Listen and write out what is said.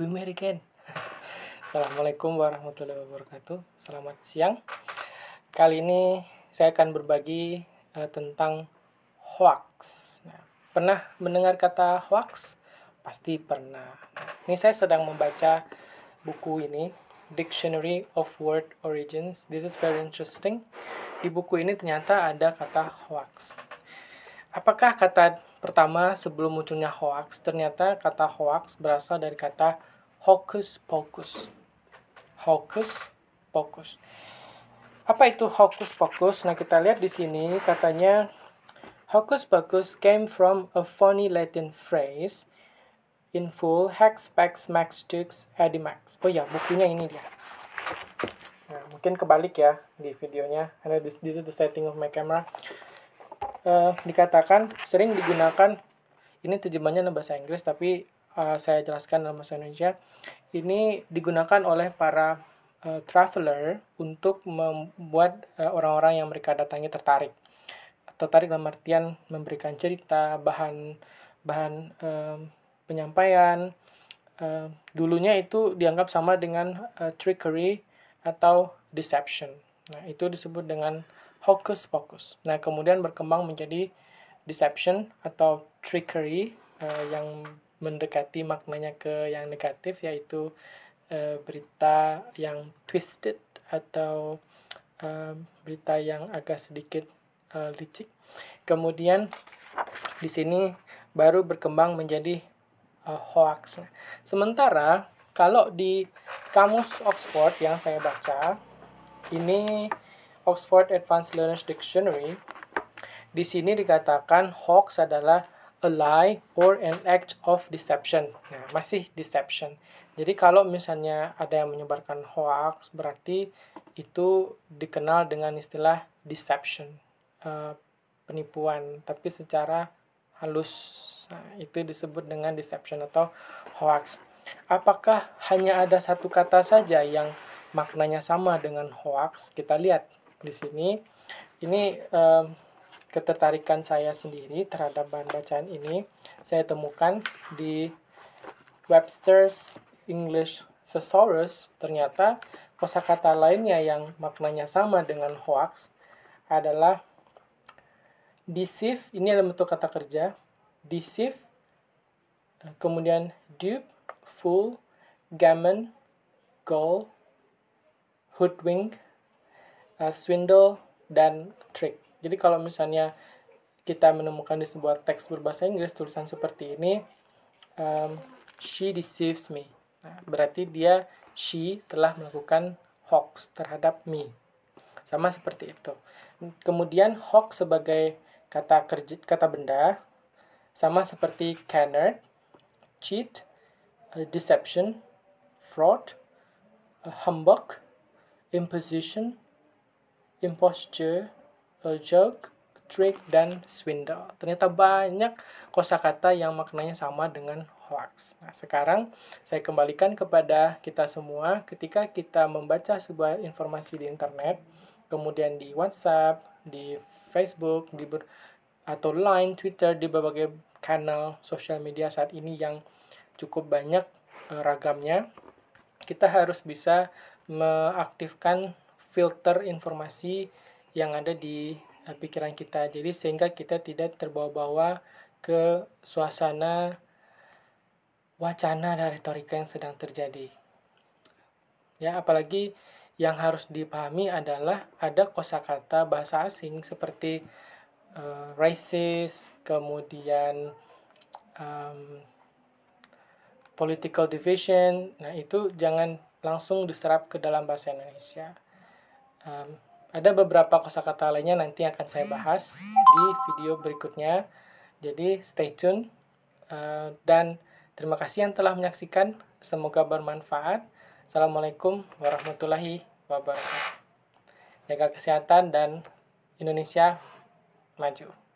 Wing American. Assalamualaikum warahmatullahi wabarakatuh. Selamat siang. Kali ini saya akan berbagi uh, tentang hoax. Nah, pernah mendengar kata hoax? Pasti pernah. Ini saya sedang membaca buku ini, Dictionary of Word Origins. This is very interesting. Di buku ini ternyata ada kata hoax. Apakah kata pertama sebelum munculnya hoax? Ternyata kata hoax berasal dari kata hokus pokus. Hokus pokus. Apa itu hokus pokus? Nah, kita lihat di sini katanya hokus pokus came from a funny Latin phrase in full hex pax max tux edimax. Oh ya, bukunya ini dia. Nah, mungkin kebalik ya di videonya. Ada this, this is the setting of my camera. Uh, dikatakan sering digunakan ini terjemahannya bahasa Inggris tapi uh, saya jelaskan dalam bahasa Indonesia, ini digunakan oleh para uh, traveler untuk membuat eh, orang-orang uh, yang mereka datangi tertarik. Tertarik dalam artian memberikan cerita, bahan bahan uh, penyampaian. Uh, dulunya itu dianggap sama dengan uh, trickery atau deception. Nah, itu disebut dengan hocus pocus. Nah, kemudian berkembang menjadi deception atau trickery uh, yang mendekati maknanya ke yang negatif yaitu e, berita yang twisted atau e, berita yang agak sedikit e, licik. Kemudian di sini baru berkembang menjadi e, hoax. Sementara kalau di kamus Oxford yang saya baca ini Oxford Advanced Learners Dictionary di sini dikatakan hoax adalah a lie or an act of deception. Nah, masih deception. Jadi kalau misalnya ada yang menyebarkan hoax, berarti itu dikenal dengan istilah deception, uh, penipuan. Tapi secara halus, nah, itu disebut dengan deception atau hoax. Apakah hanya ada satu kata saja yang maknanya sama dengan hoax? Kita lihat di sini. Ini uh, ketertarikan saya sendiri terhadap bahan bacaan ini saya temukan di Webster's English Thesaurus ternyata kosakata lainnya yang maknanya sama dengan hoax adalah deceive ini adalah bentuk kata kerja deceive kemudian dupe fool gammon goal hoodwink eh, swindle dan trick jadi kalau misalnya kita menemukan di sebuah teks berbahasa Inggris tulisan seperti ini, um, she deceives me. Nah, berarti dia she telah melakukan hoax terhadap me. Sama seperti itu. Kemudian hoax sebagai kata kerja kata benda sama seperti canard, cheat, uh, deception, fraud, uh, humbug, imposition, imposture, Eh, joke, trick, dan swindle. Ternyata banyak kosakata yang maknanya sama dengan hoax. Nah, sekarang saya kembalikan kepada kita semua ketika kita membaca sebuah informasi di internet, kemudian di WhatsApp, di Facebook, di ber atau Line, Twitter, di berbagai kanal sosial media saat ini yang cukup banyak eh, ragamnya, kita harus bisa mengaktifkan filter informasi yang ada di eh, pikiran kita. Jadi sehingga kita tidak terbawa-bawa ke suasana wacana dan retorika yang sedang terjadi. Ya, apalagi yang harus dipahami adalah ada kosakata bahasa asing seperti uh, racist, kemudian um, political division. Nah, itu jangan langsung diserap ke dalam bahasa Indonesia. Um, ada beberapa kosakata lainnya nanti akan saya bahas di video berikutnya. Jadi stay tune eh, dan terima kasih yang telah menyaksikan. Semoga bermanfaat. Assalamualaikum warahmatullahi wabarakatuh. Jaga kesehatan dan Indonesia maju.